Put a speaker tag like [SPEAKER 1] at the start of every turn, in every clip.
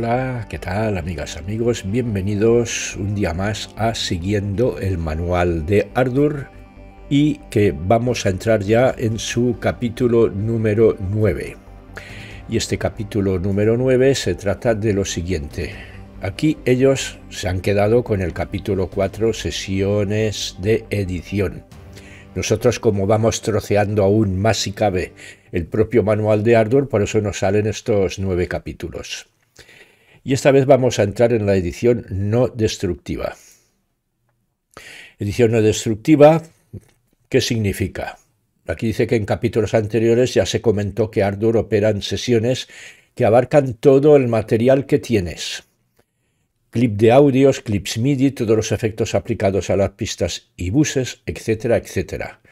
[SPEAKER 1] Hola, ¿qué tal amigas, amigos? Bienvenidos un día más a Siguiendo el Manual de Ardur y que vamos a entrar ya en su capítulo número 9. Y este capítulo número 9 se trata de lo siguiente. Aquí ellos se han quedado con el capítulo 4, sesiones de edición. Nosotros como vamos troceando aún más si cabe el propio manual de Ardur, por eso nos salen estos nueve capítulos y esta vez vamos a entrar en la edición no destructiva. Edición no destructiva, ¿qué significa? Aquí dice que en capítulos anteriores ya se comentó que Ardour operan sesiones que abarcan todo el material que tienes. Clip de audios, clips MIDI, todos los efectos aplicados a las pistas y buses, etcétera, etcétera.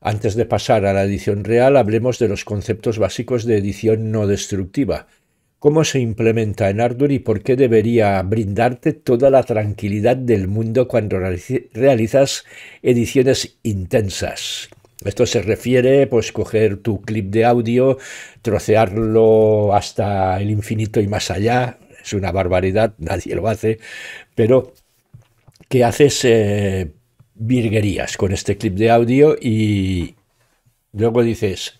[SPEAKER 1] Antes de pasar a la edición real, hablemos de los conceptos básicos de edición no destructiva, cómo se implementa en Ardour y por qué debería brindarte toda la tranquilidad del mundo cuando realizas ediciones intensas. Esto se refiere, pues, coger tu clip de audio, trocearlo hasta el infinito y más allá. Es una barbaridad, nadie lo hace, pero que haces eh, virguerías con este clip de audio y luego dices,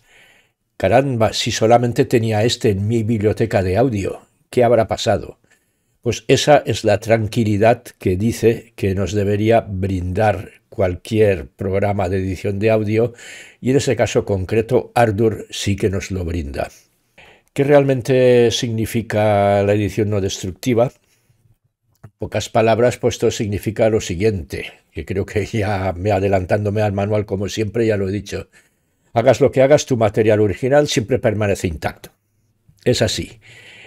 [SPEAKER 1] Caramba, si solamente tenía este en mi biblioteca de audio, ¿qué habrá pasado? Pues esa es la tranquilidad que dice que nos debería brindar cualquier programa de edición de audio y en ese caso concreto Ardour sí que nos lo brinda. ¿Qué realmente significa la edición no destructiva? En pocas palabras, pues significa lo siguiente, que creo que ya me adelantándome al manual como siempre ya lo he dicho. Hagas lo que hagas, tu material original siempre permanece intacto. Es así.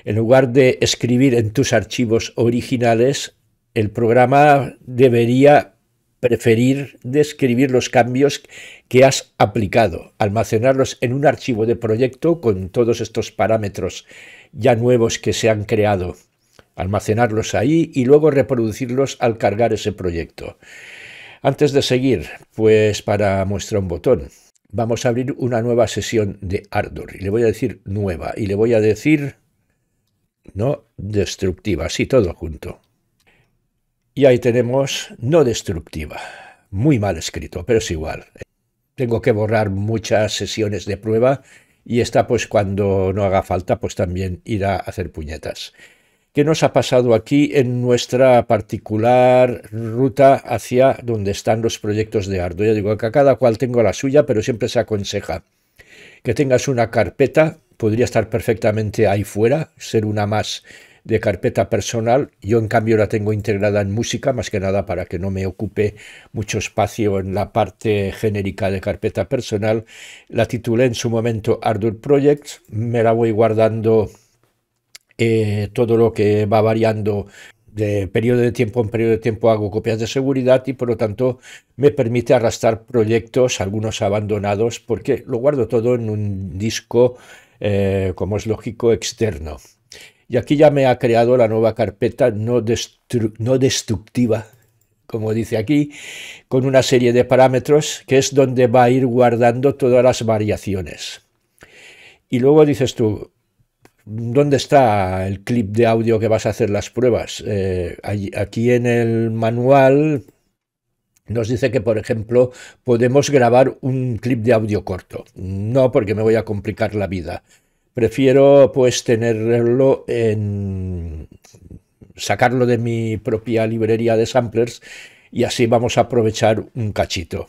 [SPEAKER 1] En lugar de escribir en tus archivos originales, el programa debería preferir describir los cambios que has aplicado, almacenarlos en un archivo de proyecto con todos estos parámetros ya nuevos que se han creado, almacenarlos ahí y luego reproducirlos al cargar ese proyecto. Antes de seguir, pues para muestra un botón, vamos a abrir una nueva sesión de Ardor. Y le voy a decir nueva. Y le voy a decir... No destructiva, así todo junto. Y ahí tenemos no destructiva. Muy mal escrito, pero es igual. Tengo que borrar muchas sesiones de prueba y esta pues cuando no haga falta pues también irá a hacer puñetas. ¿Qué nos ha pasado aquí en nuestra particular ruta hacia donde están los proyectos de Ardo. Ya digo que a cada cual tengo la suya, pero siempre se aconseja que tengas una carpeta, podría estar perfectamente ahí fuera, ser una más de carpeta personal. Yo en cambio la tengo integrada en música, más que nada para que no me ocupe mucho espacio en la parte genérica de carpeta personal. La titulé en su momento Ardour Projects, me la voy guardando eh, todo lo que va variando de periodo de tiempo en periodo de tiempo hago copias de seguridad y por lo tanto me permite arrastrar proyectos, algunos abandonados, porque lo guardo todo en un disco, eh, como es lógico, externo. Y aquí ya me ha creado la nueva carpeta no, no destructiva, como dice aquí, con una serie de parámetros, que es donde va a ir guardando todas las variaciones. Y luego dices tú, ¿Dónde está el clip de audio que vas a hacer las pruebas? Eh, aquí en el manual nos dice que, por ejemplo, podemos grabar un clip de audio corto. No, porque me voy a complicar la vida. Prefiero pues tenerlo en... sacarlo de mi propia librería de samplers y así vamos a aprovechar un cachito.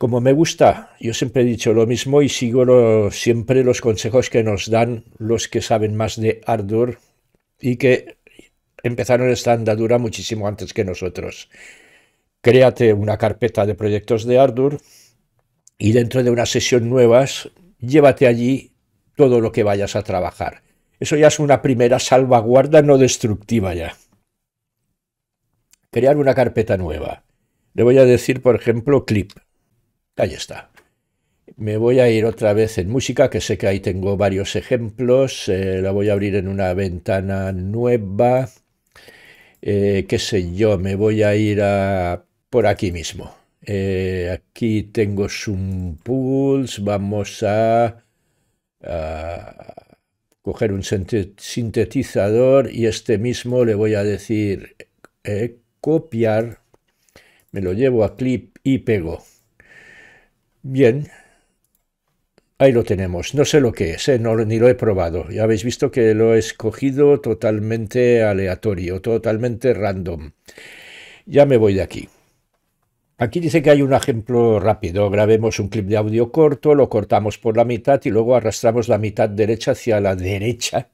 [SPEAKER 1] Como me gusta, yo siempre he dicho lo mismo y sigo siempre los consejos que nos dan los que saben más de Ardor y que empezaron esta andadura muchísimo antes que nosotros. Créate una carpeta de proyectos de Ardour y dentro de una sesión nuevas, llévate allí todo lo que vayas a trabajar. Eso ya es una primera salvaguarda no destructiva ya. Crear una carpeta nueva. Le voy a decir, por ejemplo, clip. Ahí está. Me voy a ir otra vez en música, que sé que ahí tengo varios ejemplos. Eh, la voy a abrir en una ventana nueva. Eh, qué sé yo, me voy a ir por aquí mismo. Eh, aquí tengo Zoom Pulse. Vamos a coger un sintetizador y este mismo le voy a decir copiar. Me lo llevo a clip y pego. Bien, ahí lo tenemos. No sé lo que es, ¿eh? ni lo he probado. Ya habéis visto que lo he escogido totalmente aleatorio, totalmente random. Ya me voy de aquí. Aquí dice que hay un ejemplo rápido. Grabemos un clip de audio corto, lo cortamos por la mitad y luego arrastramos la mitad derecha hacia la derecha,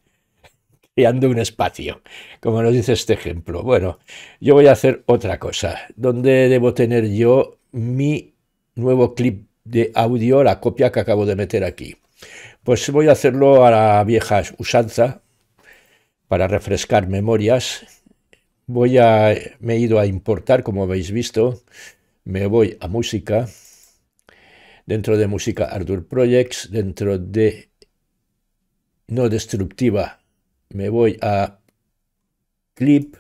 [SPEAKER 1] creando un espacio, como nos dice este ejemplo. Bueno, yo voy a hacer otra cosa. ¿Dónde debo tener yo mi nuevo clip de audio la copia que acabo de meter aquí. Pues voy a hacerlo a la vieja usanza para refrescar memorias. Voy a, me he ido a importar, como habéis visto, me voy a música, dentro de música Ardour Projects, dentro de no destructiva, me voy a clip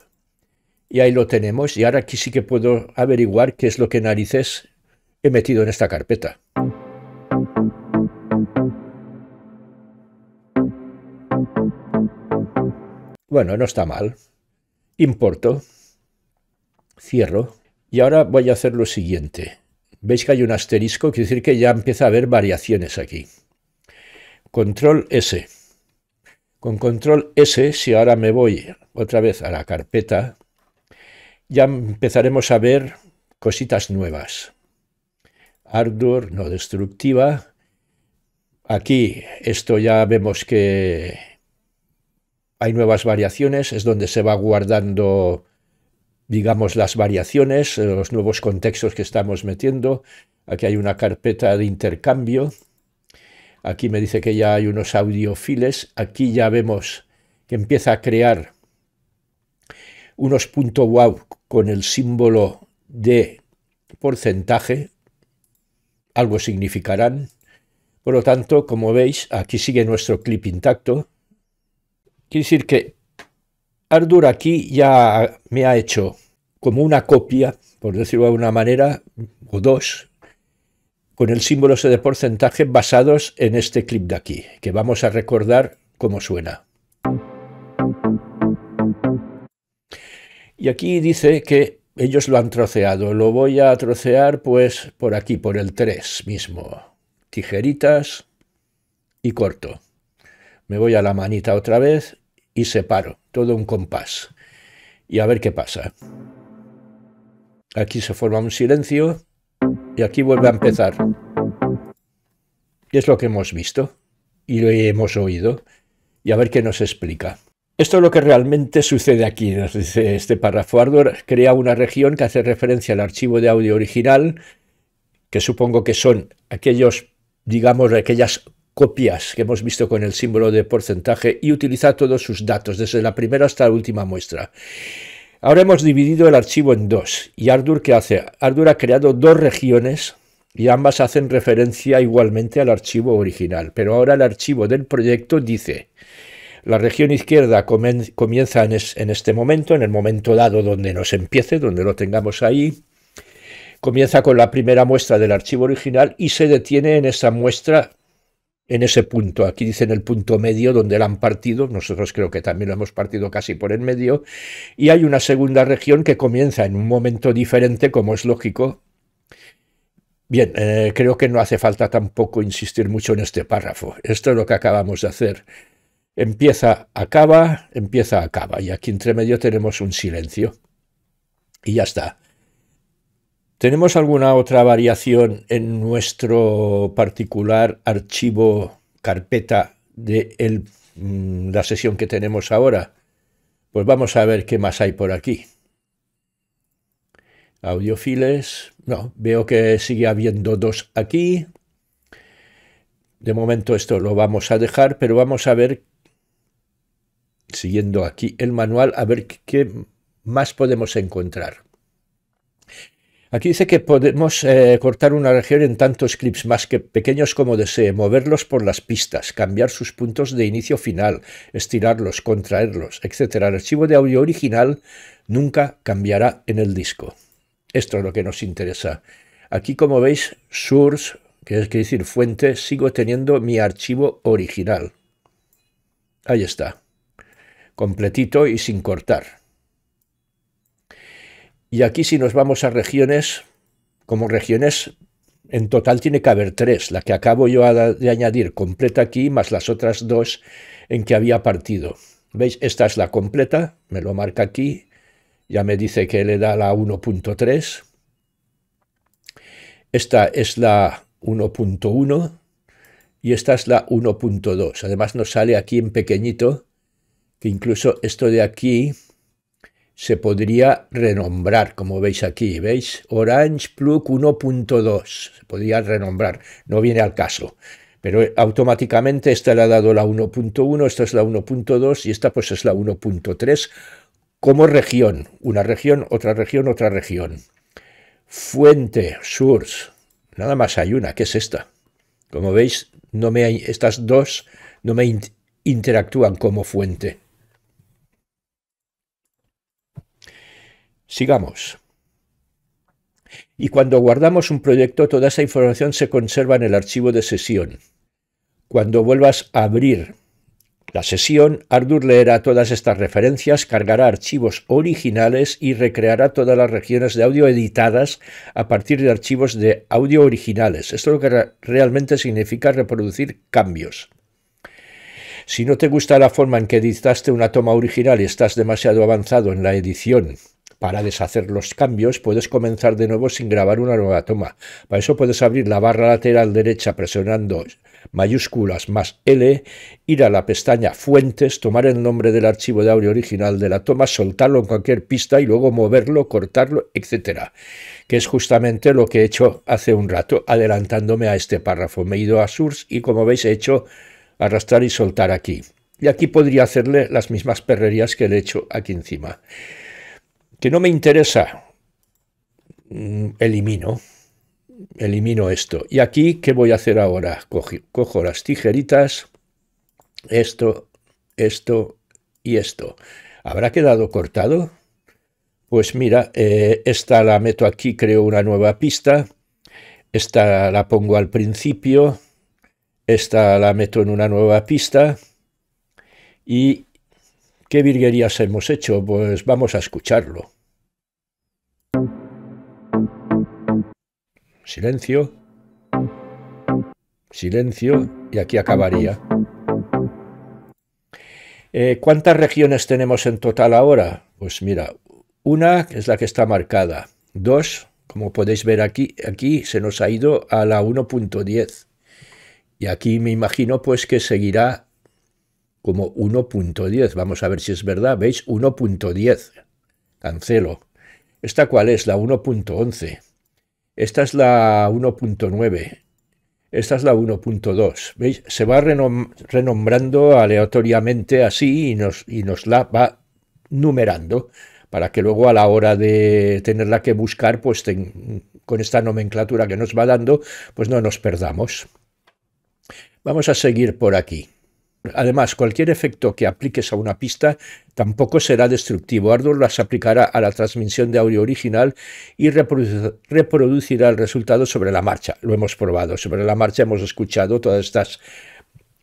[SPEAKER 1] y ahí lo tenemos. Y ahora aquí sí que puedo averiguar qué es lo que narices he metido en esta carpeta. Bueno, no está mal. Importo. Cierro. Y ahora voy a hacer lo siguiente. ¿Veis que hay un asterisco? Quiere decir que ya empieza a haber variaciones aquí. Control S. Con control S, si ahora me voy otra vez a la carpeta, ya empezaremos a ver cositas nuevas ardor, no destructiva. Aquí esto ya vemos que hay nuevas variaciones, es donde se va guardando, digamos, las variaciones, eh, los nuevos contextos que estamos metiendo. Aquí hay una carpeta de intercambio. Aquí me dice que ya hay unos audiofiles. Aquí ya vemos que empieza a crear unos punto wow con el símbolo de porcentaje, algo significarán. Por lo tanto, como veis, aquí sigue nuestro clip intacto. Quiere decir que Ardura aquí ya me ha hecho como una copia, por decirlo de alguna manera, o dos, con el símbolo de porcentaje basados en este clip de aquí, que vamos a recordar cómo suena. Y aquí dice que ellos lo han troceado. Lo voy a trocear pues por aquí, por el 3 mismo. Tijeritas y corto. Me voy a la manita otra vez y separo. Todo un compás. Y a ver qué pasa. Aquí se forma un silencio y aquí vuelve a empezar. Y es lo que hemos visto y lo hemos oído. Y a ver qué nos explica. Esto es lo que realmente sucede aquí, nos dice este párrafo. Ardor crea una región que hace referencia al archivo de audio original, que supongo que son aquellos, digamos, aquellas copias que hemos visto con el símbolo de porcentaje y utiliza todos sus datos, desde la primera hasta la última muestra. Ahora hemos dividido el archivo en dos. ¿Y Ardur qué hace? Ardur ha creado dos regiones y ambas hacen referencia igualmente al archivo original, pero ahora el archivo del proyecto dice la región izquierda comienza en, este momento, en el momento dado donde nos empiece, donde lo tengamos ahí. Comienza con la primera muestra del archivo original y se detiene en esa muestra en ese punto. Aquí dicen el punto medio donde la han partido, nosotros creo que también lo hemos partido casi por el medio, y hay una segunda región que comienza en un momento diferente, como es lógico. Bien, eh, creo que no hace falta tampoco insistir mucho en este párrafo. Esto es lo que acabamos de hacer empieza, acaba, empieza, acaba. Y aquí entre medio tenemos un silencio. Y ya está. ¿Tenemos alguna otra variación en nuestro particular archivo carpeta de mm, la sesión que tenemos ahora? Pues vamos a ver qué más hay por aquí. Audiofiles. No, veo que sigue habiendo dos aquí. De momento esto lo vamos a dejar, pero vamos a ver siguiendo aquí el manual a ver qué más podemos encontrar. Aquí dice que podemos eh, cortar una región en tantos clips, más que pequeños como desee, moverlos por las pistas, cambiar sus puntos de inicio-final, estirarlos, contraerlos, etc. El archivo de audio original nunca cambiará en el disco. Esto es lo que nos interesa. Aquí, como veis, source, que es decir fuente, sigo teniendo mi archivo original. Ahí está completito y sin cortar. Y aquí si nos vamos a regiones, como regiones en total tiene que haber tres, la que acabo yo de añadir completa aquí más las otras dos en que había partido. ¿Veis? Esta es la completa, me lo marca aquí, ya me dice que le da la 1.3. Esta es la 1.1 y esta es la 1.2. Además nos sale aquí en pequeñito que incluso esto de aquí se podría renombrar, como veis aquí, ¿veis? Orange Plug 1.2, se podría renombrar, no viene al caso. Pero eh, automáticamente esta le ha dado la 1.1, esta es la 1.2 y esta pues es la 1.3 como región. Una región, otra región, otra región. Fuente, source, nada más hay una, que es esta. Como veis, no me, estas dos no me interactúan como fuente. Sigamos. Y cuando guardamos un proyecto, toda esa información se conserva en el archivo de sesión. Cuando vuelvas a abrir la sesión, Ardour leerá todas estas referencias, cargará archivos originales y recreará todas las regiones de audio editadas a partir de archivos de audio originales. Esto es lo que realmente significa reproducir cambios. Si no te gusta la forma en que editaste una toma original y estás demasiado avanzado en la edición para deshacer los cambios puedes comenzar de nuevo sin grabar una nueva toma. Para eso puedes abrir la barra lateral derecha presionando mayúsculas más L, ir a la pestaña Fuentes, tomar el nombre del archivo de audio original de la toma, soltarlo en cualquier pista y luego moverlo, cortarlo, etcétera Que es justamente lo que he hecho hace un rato, adelantándome a este párrafo. Me he ido a Source y como veis he hecho arrastrar y soltar aquí. Y aquí podría hacerle las mismas perrerías que le he hecho aquí encima que no me interesa, mm, elimino, elimino esto. Y aquí, ¿qué voy a hacer ahora? Cojo, las tijeritas, esto, esto y esto. ¿Habrá quedado cortado? Pues mira, eh, esta la meto aquí, creo una nueva pista. Esta la pongo al principio. Esta la meto en una nueva pista. Y ¿Qué virguerías hemos hecho? Pues vamos a escucharlo. Silencio. Silencio. Y aquí acabaría. Eh, ¿Cuántas regiones tenemos en total ahora? Pues mira, una es la que está marcada. Dos, como podéis ver aquí, aquí se nos ha ido a la 1.10. Y aquí me imagino pues que seguirá como 1.10. Vamos a ver si es verdad. ¿Veis? 1.10. Cancelo. ¿Esta cuál es? La 1.11. Esta es la 1.9. Esta es la 1.2. ¿Veis? Se va renombrando aleatoriamente así y nos, la va numerando para que luego a la hora de tenerla que buscar, pues con esta nomenclatura que nos va dando, pues no nos perdamos. Vamos a seguir por aquí. Además, cualquier efecto que apliques a una pista tampoco será destructivo. Ardor las aplicará a la transmisión de audio original y reproducirá el resultado sobre la marcha. Lo hemos probado. Sobre la marcha hemos escuchado todas estas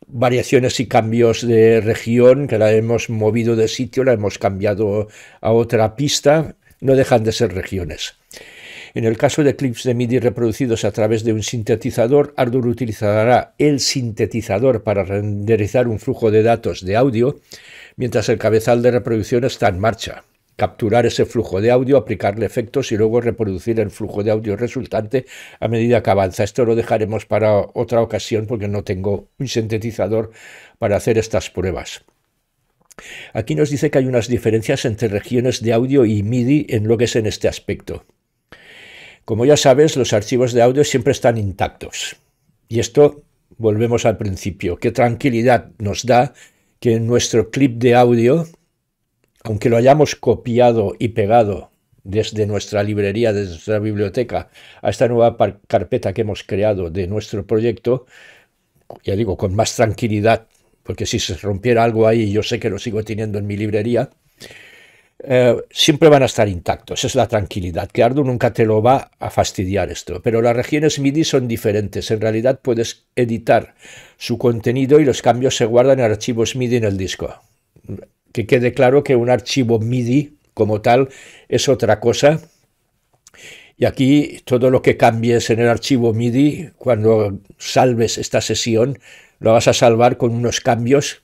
[SPEAKER 1] variaciones y cambios de región, que la hemos movido de sitio, la hemos cambiado a otra pista. No dejan de ser regiones. En el caso de clips de MIDI reproducidos a través de un sintetizador, Arduino utilizará el sintetizador para renderizar un flujo de datos de audio, mientras el cabezal de reproducción está en marcha capturar ese flujo de audio, aplicarle efectos y luego reproducir el flujo de audio resultante a medida que avanza. Esto lo dejaremos para otra ocasión porque no tengo un sintetizador para hacer estas pruebas. Aquí nos dice que hay unas diferencias entre regiones de audio y MIDI en lo que es en este aspecto. Como ya sabes, los archivos de audio siempre están intactos. Y esto volvemos al principio. Qué tranquilidad nos da que nuestro clip de audio, aunque lo hayamos copiado y pegado desde nuestra librería, desde nuestra biblioteca, a esta nueva carpeta que hemos creado de nuestro proyecto, ya digo, con más tranquilidad, porque si se rompiera algo ahí, yo sé que lo sigo teniendo en mi librería, eh, siempre van a estar intactos, es la tranquilidad, que Ardu nunca te lo va a fastidiar esto, pero las regiones MIDI son diferentes, en realidad puedes editar su contenido y los cambios se guardan en archivos MIDI en el disco. Que quede claro que un archivo MIDI como tal es otra cosa y aquí todo lo que cambies en el archivo MIDI, cuando salves esta sesión, lo vas a salvar con unos cambios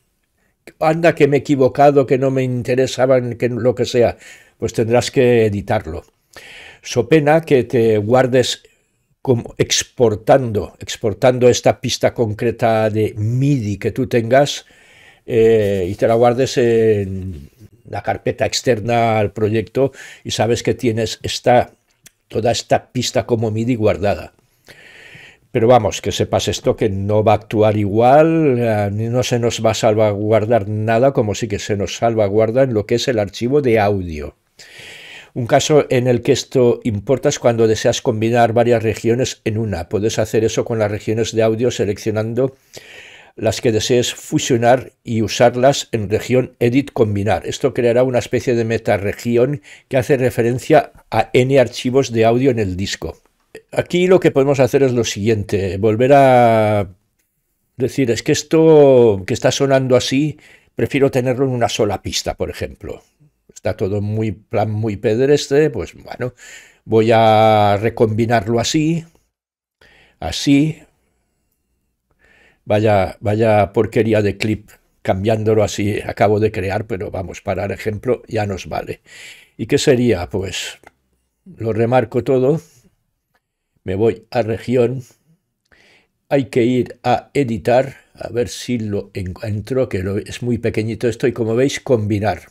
[SPEAKER 1] anda que me he equivocado, que no me interesaban, que lo que sea, pues tendrás que editarlo. So pena que te guardes como exportando, exportando esta pista concreta de MIDI que tú tengas eh, y te la guardes en la carpeta externa al proyecto y sabes que tienes toda esta pista como MIDI guardada. Pero vamos, que sepas esto, que no va a actuar igual, eh, no se nos va a salvaguardar nada como sí que se nos salvaguarda en lo que es el archivo de audio. Un caso en el que esto importa es cuando deseas combinar varias regiones en una. Puedes hacer eso con las regiones de audio seleccionando las que desees fusionar y usarlas en región Edit Combinar. Esto creará una especie de meta región que hace referencia a n archivos de audio en el disco. Aquí lo que podemos hacer es lo siguiente, volver a decir, es que esto que está sonando así, prefiero tenerlo en una sola pista, por ejemplo. Está todo muy plan muy pedreste, pues bueno, voy a recombinarlo así, así. Vaya, vaya porquería de clip cambiándolo así, acabo de crear, pero vamos, para el ejemplo ya nos vale. ¿Y qué sería? Pues lo remarco todo me voy a región, hay que ir a editar, a ver si lo encuentro, que lo, es muy pequeñito esto, y como veis, combinar.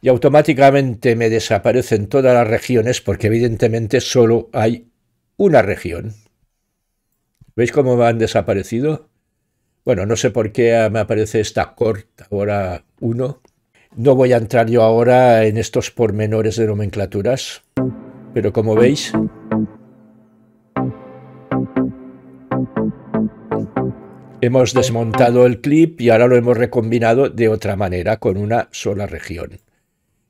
[SPEAKER 1] Y automáticamente me desaparecen todas las regiones, porque evidentemente solo hay una región. ¿Veis cómo me han desaparecido? Bueno, no sé por qué me aparece esta corta ahora uno. No voy a entrar yo ahora en estos pormenores de nomenclaturas, pero como veis... hemos desmontado el clip y ahora lo hemos recombinado de otra manera con una sola región,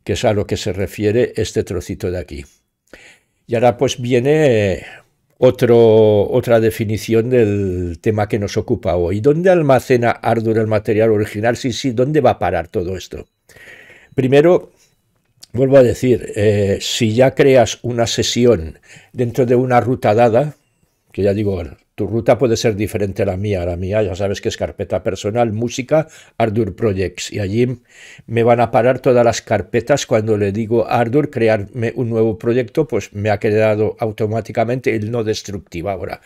[SPEAKER 1] que es a lo que se refiere este trocito de aquí. Y ahora pues viene otro, otra definición del tema que nos ocupa hoy. ¿Dónde almacena Ardour el material original? Sí, sí, ¿dónde va a parar todo esto? Primero, vuelvo a decir, eh, si ya creas una sesión dentro de una ruta dada, que ya digo, tu ruta puede ser diferente a la mía. la mía, ya sabes que es carpeta personal, música, Ardour Projects. Y allí me van a parar todas las carpetas. Cuando le digo a Ardour crearme un nuevo proyecto, pues me ha quedado automáticamente el no destructivo ahora,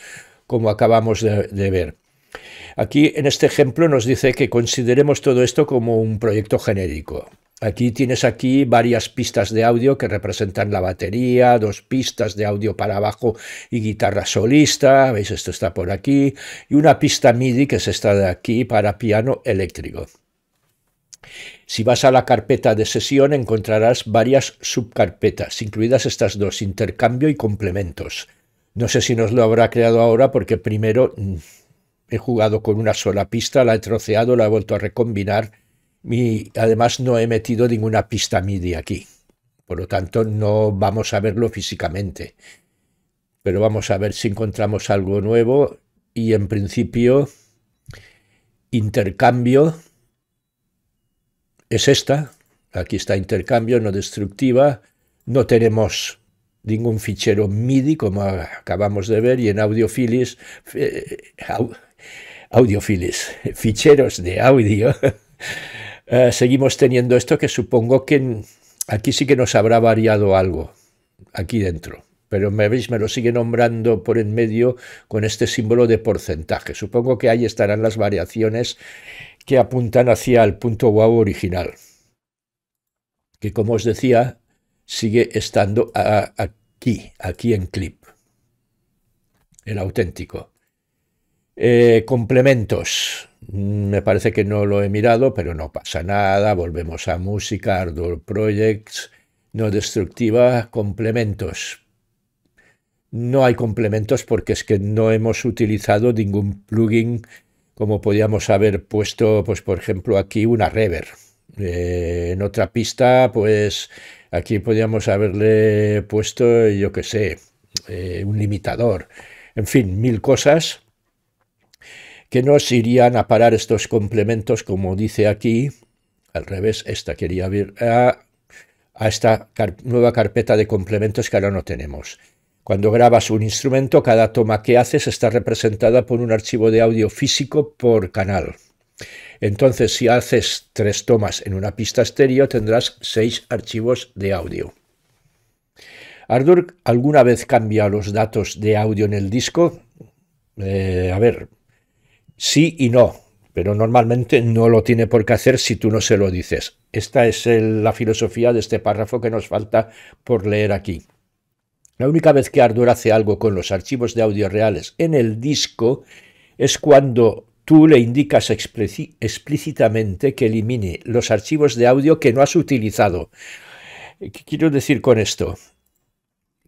[SPEAKER 1] como acabamos de ver. Aquí en este ejemplo nos dice que consideremos todo esto como un proyecto genérico. Aquí tienes aquí varias pistas de audio que representan la batería, dos pistas de audio para bajo y guitarra solista, veis esto está por aquí, y una pista MIDI que es esta de aquí para piano eléctrico. Si vas a la carpeta de sesión encontrarás varias subcarpetas, incluidas estas dos, intercambio y complementos. No sé si nos lo habrá creado ahora porque primero mm, he jugado con una sola pista, la he troceado, la he vuelto a recombinar y además no he metido ninguna pista MIDI aquí. Por lo tanto, no vamos a verlo físicamente. Pero vamos a ver si encontramos algo nuevo. Y en principio, intercambio es esta. Aquí está intercambio, no destructiva. No tenemos ningún fichero MIDI, como acabamos de ver, y en audiofilis, eh, audiofilis, ficheros de audio, Eh, seguimos teniendo esto que supongo que aquí sí que nos habrá variado algo, aquí dentro. Pero me veis, me lo sigue nombrando por en medio con este símbolo de porcentaje. Supongo que ahí estarán las variaciones que apuntan hacia el punto guau original, que como os decía, sigue estando aquí, aquí en clip, el auténtico. Eh, complementos me parece que no lo he mirado, pero no pasa nada, volvemos a música, Ardor Projects, no destructiva, complementos. No hay complementos porque es que no hemos utilizado ningún plugin como podíamos haber puesto, pues por ejemplo, aquí una reverb. Eh, en otra pista, pues aquí podíamos haberle puesto, yo qué sé, eh, un limitador. En fin, mil cosas que nos irían a parar estos complementos, como dice aquí, al revés, esta quería abrir a, esta nueva carpeta de complementos que ahora no tenemos. Cuando grabas un instrumento, cada toma que haces está representada por un archivo de audio físico por canal. Entonces, si haces tres tomas en una pista estéreo, tendrás seis archivos de audio. ¿Ardour alguna vez cambia los datos de audio en el disco? Eh, a ver, sí y no, pero normalmente no lo tiene por qué hacer si tú no se lo dices. Esta es la filosofía de este párrafo que nos falta por leer aquí. La única vez que Ardor hace algo con los archivos de audio reales en el disco es cuando tú le indicas explícitamente que elimine los archivos de audio que no has utilizado. ¿Qué quiero decir con esto?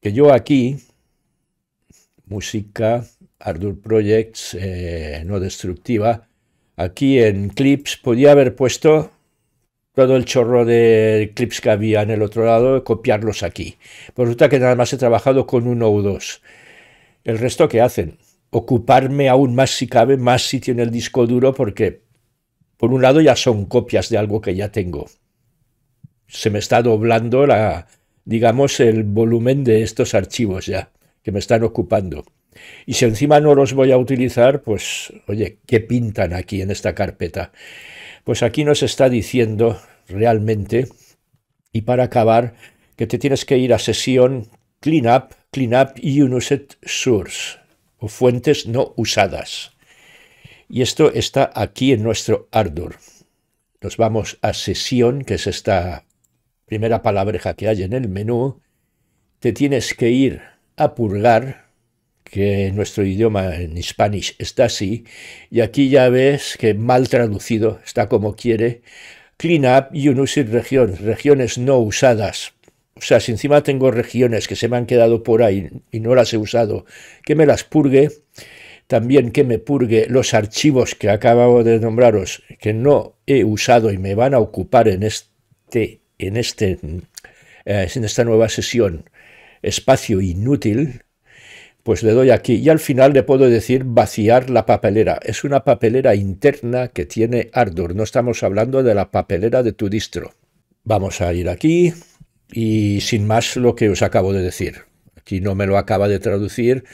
[SPEAKER 1] Que yo aquí, música, Ardour Projects eh, no destructiva, aquí en clips podía haber puesto todo el chorro de clips que había en el otro lado, copiarlos aquí. Por pues resulta que nada más he trabajado con uno o dos. El resto que hacen, ocuparme aún más si cabe, más si tiene el disco duro, porque por un lado ya son copias de algo que ya tengo. Se me está doblando la, digamos, el volumen de estos archivos ya, que me están ocupando. Y si encima no los voy a utilizar, pues, oye, ¿qué pintan aquí en esta carpeta? Pues aquí nos está diciendo realmente, y para acabar, que te tienes que ir a sesión Cleanup, Cleanup Unused Source, o fuentes no usadas. Y esto está aquí en nuestro ardor Nos vamos a sesión, que es esta primera palabreja que hay en el menú. Te tienes que ir a purgar que nuestro idioma en Spanish está así, y aquí ya ves que mal traducido, está como quiere, clean up y unusir región, regiones no usadas. O sea, si encima tengo regiones que se me han quedado por ahí y no las he usado, que me las purgue, también que me purgue los archivos que acabo de nombraros, que no he usado y me van a ocupar en, este, en, este, eh, en esta nueva sesión, espacio inútil, pues le doy aquí y al final le puedo decir vaciar la papelera. Es una papelera interna que tiene ardor. no estamos hablando de la papelera de tu distro. Vamos a ir aquí y sin más lo que os acabo de decir. Aquí no me lo acaba de traducir,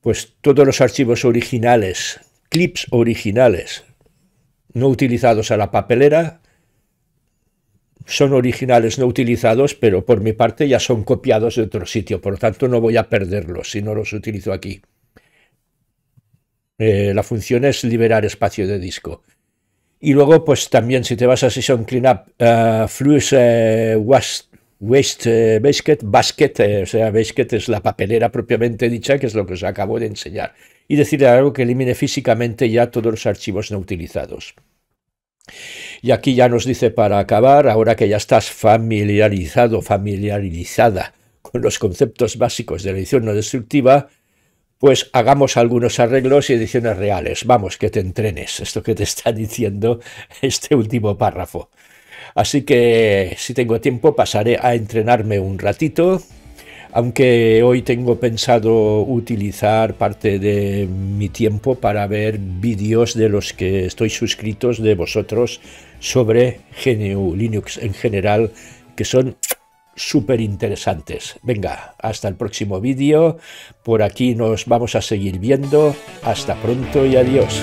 [SPEAKER 1] pues todos los archivos originales, clips originales, no utilizados a la papelera, son originales no utilizados, pero por mi parte ya son copiados de otro sitio, por lo tanto no voy a perderlos si no los utilizo aquí. Eh, la función es liberar espacio de disco. Y luego, pues también si te vas a Session Cleanup, uh, Waste, Basket, basket o sea, Basket es la papelera propiamente dicha, que es lo que os acabo de enseñar. Y decirle algo que elimine físicamente ya todos los archivos no utilizados. Y aquí ya nos dice para acabar, ahora que ya estás familiarizado, familiarizada con los conceptos básicos de la edición no destructiva, pues hagamos algunos arreglos y ediciones reales. Vamos, que te entrenes, esto que te está diciendo este último párrafo. Así que si tengo tiempo pasaré a entrenarme un ratito aunque hoy tengo pensado utilizar parte de mi tiempo para ver vídeos de los que estoy suscritos de vosotros sobre GNU Linux en general, que son súper interesantes. Venga, hasta el próximo vídeo, por aquí nos vamos a seguir viendo, hasta pronto y adiós.